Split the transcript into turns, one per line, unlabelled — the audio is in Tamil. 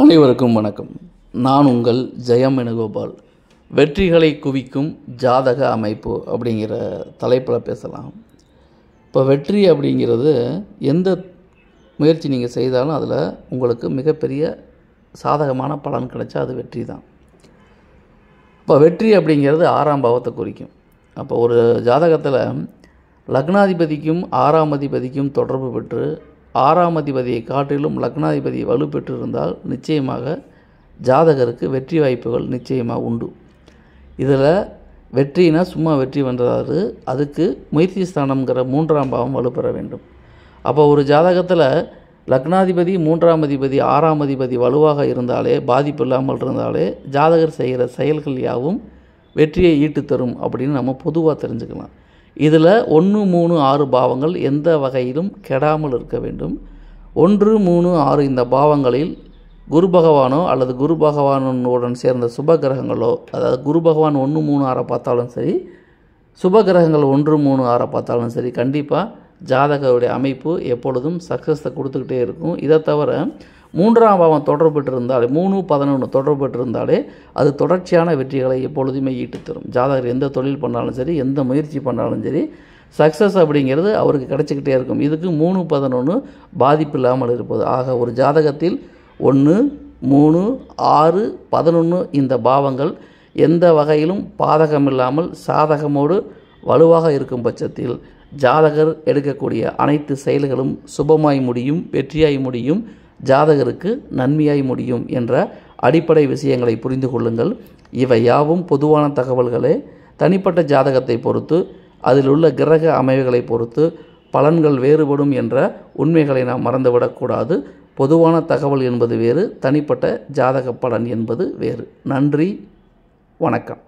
அனைவருக்கும் வணக்கம் நான் உங்கள் ஜெயம் வேணுகோபால் வெற்றிகளை குவிக்கும் ஜாதக அமைப்பு அப்படிங்கிற தலைப்பில் பேசலாம் இப்போ வெற்றி அப்படிங்கிறது எந்த முயற்சி நீங்கள் செய்தாலும் அதில் உங்களுக்கு மிகப்பெரிய சாதகமான பலன் கிடைச்சா அது வெற்றி தான் இப்போ வெற்றி அப்படிங்கிறது ஆறாம் பாவத்தை குறிக்கும் அப்போ ஒரு ஜாதகத்தில் லக்னாதிபதிக்கும் ஆறாம் அதிபதிக்கும் தொடர்பு பெற்று ஆறாம் அதிபதியை காட்டிலும் லக்னாதிபதி வலுப்பெற்றிருந்தால் நிச்சயமாக ஜாதகருக்கு வெற்றி வாய்ப்புகள் நிச்சயமாக உண்டு இதில் வெற்றினா சும்மா வெற்றி வந்ததாது அதுக்கு முயற்சி ஸ்தானம்ங்கிற மூன்றாம் பாவம் வலுப்பெற வேண்டும் அப்போ ஒரு ஜாதகத்தில் லக்னாதிபதி மூன்றாம் அதிபதி ஆறாம் அதிபதி வலுவாக இருந்தாலே பாதிப்பு இல்லாமல் இருந்தாலே ஜாதகர் செய்கிற செயல்கள் யாவும் வெற்றியை ஈட்டு தரும் அப்படின்னு நம்ம பொதுவாக தெரிஞ்சுக்கலாம் இதில் ஒன்று மூணு ஆறு பாவங்கள் எந்த வகையிலும் கெடாமல் இருக்க வேண்டும் ஒன்று மூணு ஆறு இந்த பாவங்களில் குரு பகவானோ அல்லது குரு பகவானுடன் சேர்ந்த சுப கிரகங்களோ அதாவது குரு பகவான் ஒன்று மூணு ஆறை பார்த்தாலும் சரி சுப கிரகங்கள் ஒன்று மூணு ஆறை பார்த்தாலும் சரி கண்டிப்பாக ஜாதகருடைய அமைப்பு எப்பொழுதும் சக்ஸஸை கொடுத்துக்கிட்டே இருக்கும் இதை தவிர மூன்றாம் பாவம் தொடர்பட்டு இருந்தாலே மூணு பதினொன்று தொடர்பட்டு இருந்தாலே அது தொடர்ச்சியான வெற்றிகளை எப்பொழுதுமே ஈட்டு தரும் ஜாதகர் எந்த தொழில் பண்ணாலும் சரி எந்த முயற்சி பண்ணாலும் சரி சக்ஸஸ் அப்படிங்கிறது அவருக்கு கிடச்சிக்கிட்டே இருக்கும் இதுக்கு மூணு பதினொன்று பாதிப்பு இல்லாமல் இருப்பது ஆக ஒரு ஜாதகத்தில் ஒன்று மூணு ஆறு பதினொன்று இந்த பாவங்கள் எந்த வகையிலும் பாதகம் இல்லாமல் சாதகமோடு வலுவாக இருக்கும் பட்சத்தில் ஜாதகர் எடுக்கக்கூடிய அனைத்து செயல்களும் சுபமாய் முடியும் வெற்றியாய் முடியும் ஜாதகருக்கு நன்மையாய் முடியும் என்ற அடிப்படை விஷயங்களை புரிந்து கொள்ளுங்கள் இவை யாவும் பொதுவான தகவல்களே தனிப்பட்ட ஜாதகத்தை பொறுத்து அதில் உள்ள கிரக அமைவுகளை பொறுத்து பலன்கள் வேறுபடும் என்ற உண்மைகளை நாம் மறந்துவிடக்கூடாது பொதுவான தகவல் என்பது வேறு தனிப்பட்ட ஜாதக பலன் என்பது வேறு நன்றி வணக்கம்